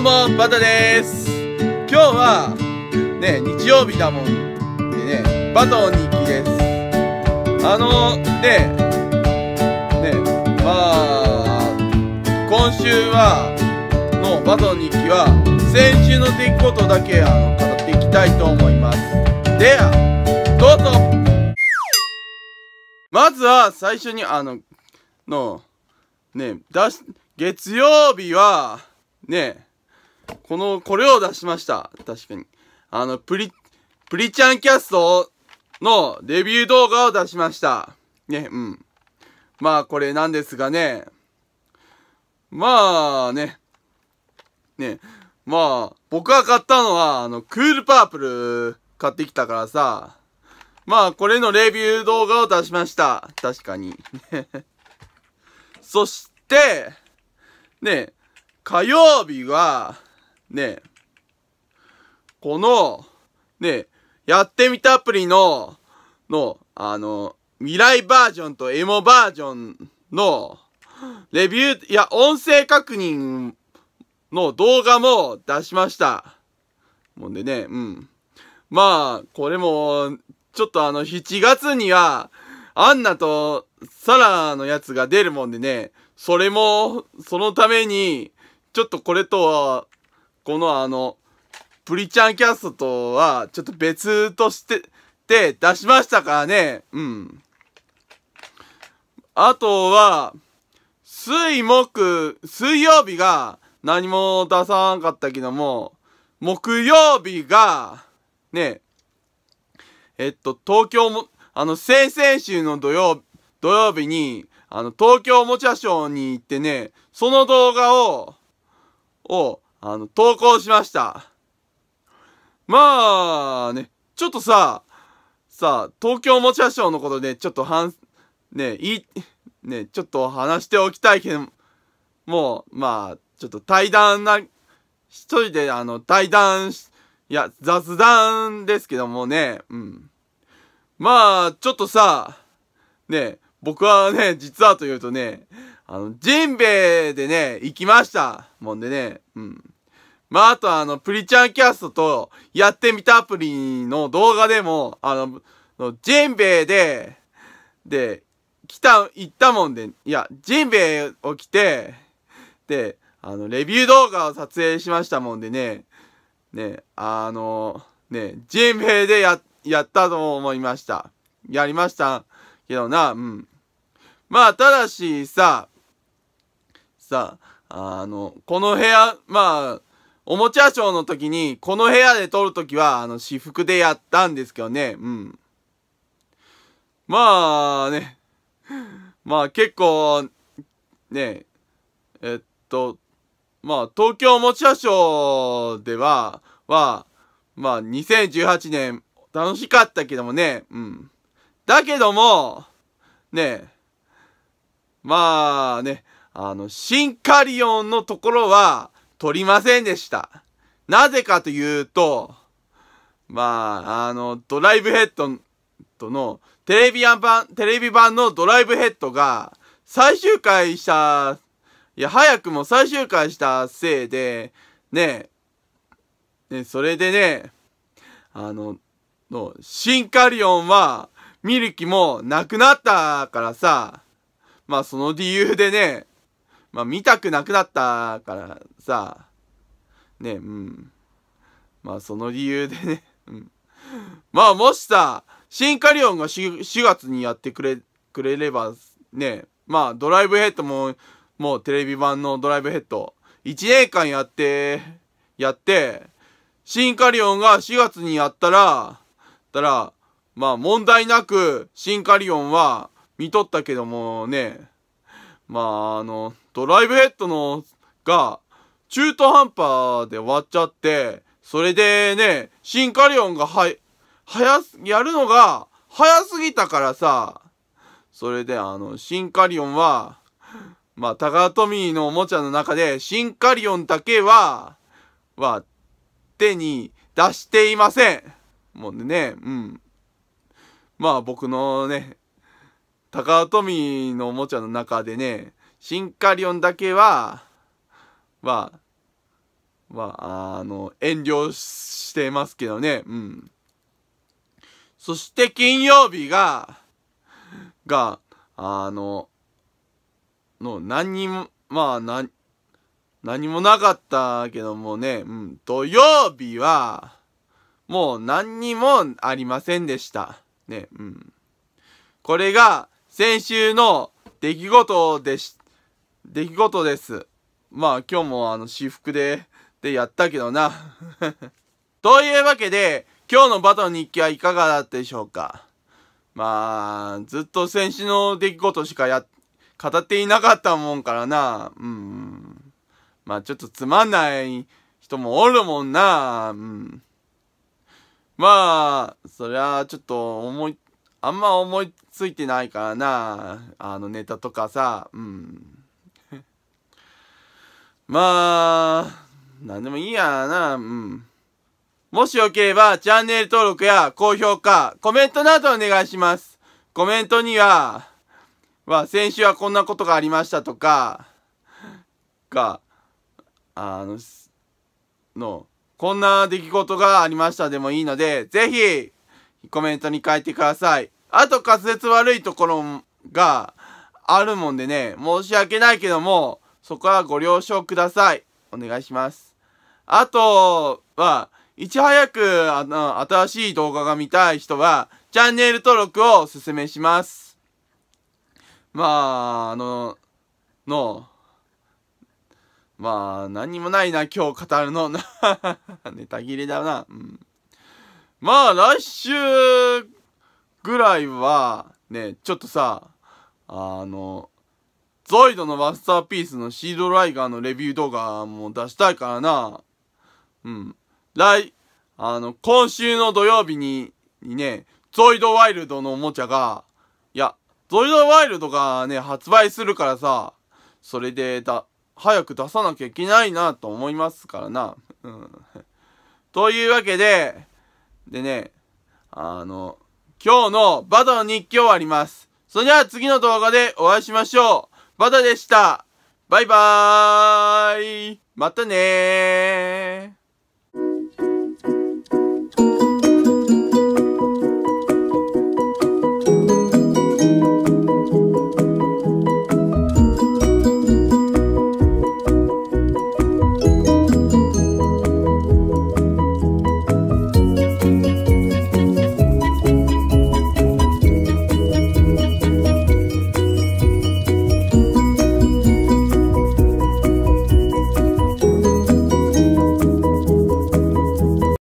うも、バタです。今日は、ね、日曜日だもんでね、バトン日記です。あの、ね、ね、まあ、今週は、のバトン日記は、先週の出来事だけ、あの、語っていきたいと思います。では、どうぞまずは、最初に、あの、の、ね、出し、月曜日は、ね、この、これを出しました。確かに。あの、プリ、プリちゃんキャストのデビュー動画を出しました。ね、うん。まあ、これなんですがね。まあね。ね。まあ、僕が買ったのは、あの、クールパープル買ってきたからさ。まあ、これのレビュー動画を出しました。確かに。そして、ね、火曜日は、ね、この、ね、やってみたアプリの、の、あの、未来バージョンとエモバージョンの、レビュー、いや、音声確認の動画も出しました。もんでね、うん。まあ、これも、ちょっとあの、7月には、アンナとサラのやつが出るもんでね、それも、そのために、ちょっとこれとは、このあの、プリちゃんキャストとは、ちょっと別として、で出しましたからね。うん。あとは、水木、水曜日が何も出さなかったけども、木曜日が、ね、えっと、東京も、あの、先々週の土曜、土曜日に、あの、東京おもちゃショーに行ってね、その動画を、を、あの、投稿しました。まあね、ちょっとさ、さ、東京おもちゃショーのことで、ね、ちょっとはん、ね、いい、ね、ちょっと話しておきたいけど、もう、まあ、ちょっと対談な、一人であの、対談し、いや、雑談ですけどもね、うん。まあ、ちょっとさ、ね、僕はね、実はというとね、あの、ジンベエでね、行きましたもんでね、うん。まあ、あとあの、プリちゃんキャストと、やってみたアプリの動画でも、あの、ジェンベイで、で、来た、行ったもんで、いや、ジンベイを着て、で、あの、レビュー動画を撮影しましたもんでね、ね、あの、ね、ジンベイでや、やったと思いました。やりましたけどな、うん。まあ、ただし、さ、さ、あの、この部屋、まあ、おもちゃショーの時に、この部屋で撮る時は、あの、私服でやったんですけどね、うん。まあね、まあ結構、ね、えっと、まあ東京おもちゃショーでは、は、まあ2018年楽しかったけどもね、うん。だけども、ね、まあね、あの、シンカリオンのところは、取りませんでした。なぜかというと、まあ、あの、ドライブヘッドとの、テレビ版、テレビ版のドライブヘッドが、最終回した、いや、早くも最終回したせいで、ねね、それでね、あの、の、シンカリオンは、ミルキもなくなったからさ、まあその理由でね、まあ、見たくなくなったからさ、ね、うん。まあ、その理由でね、うん。まあ、もしさ、シンカリオンが 4, 4月にやってくれ、くれれば、ね、まあ、ドライブヘッドも、もうテレビ版のドライブヘッド、1年間やって、やって、シンカリオンが4月にやったら、たら、まあ問題なく、シンカリオンは見とったけどもね、まあ、あの、ドライブヘッドの、が、中途半端で終わっちゃって、それでね、シンカリオンがはい、早す、やるのが、早すぎたからさ、それであの、シンカリオンは、まあ、タカトミーのおもちゃの中で、シンカリオンだけは、は、手に出していません。もうね、うん。まあ僕のね、高富のおもちゃの中でね、シンカリオンだけは、は、まあ、あの、遠慮してますけどね、うん。そして金曜日が、が、あの、の、何にも、まあ、な、何もなかったけどもね、うん、土曜日は、もう何にもありませんでした。ね、うん。これが、先週の出来事でし、出来事です。まあ今日もあの私服で、でやったけどな。というわけで、今日のバトン日記はいかがだったでしょうかまあ、ずっと先週の出来事しかや、語っていなかったもんからな。うん。まあちょっとつまんない人もおるもんな。うん。まあ、そりゃちょっと思い、あんま思いついてないからなあのネタとかさうん まあ何でもいいやなうんもしよければチャンネル登録や高評価コメントなどお願いしますコメントにはは先週はこんなことがありましたとかが、あののこんな出来事がありましたでもいいのでぜひコメントに書いてください。あと滑舌悪いところがあるもんでね、申し訳ないけども、そこはご了承ください。お願いします。あとは、いち早く、あの、新しい動画が見たい人は、チャンネル登録をお勧めします。まあ、あの、の、まあ、何もないな、今日語るの。ネタ切れだな。うんまあ来週ぐらいはね、ちょっとさ、あの、ゾイドのマスターピースのシードライガーのレビュー動画も出したいからな。うん。来、あの、今週の土曜日に、にね、ゾイドワイルドのおもちゃが、いや、ゾイドワイルドがね、発売するからさ、それでだ、早く出さなきゃいけないなと思いますからな。うん。というわけで、でね、あの、今日のバタの日記をわります。それでは次の動画でお会いしましょう。バタでした。バイバーイ。またねー。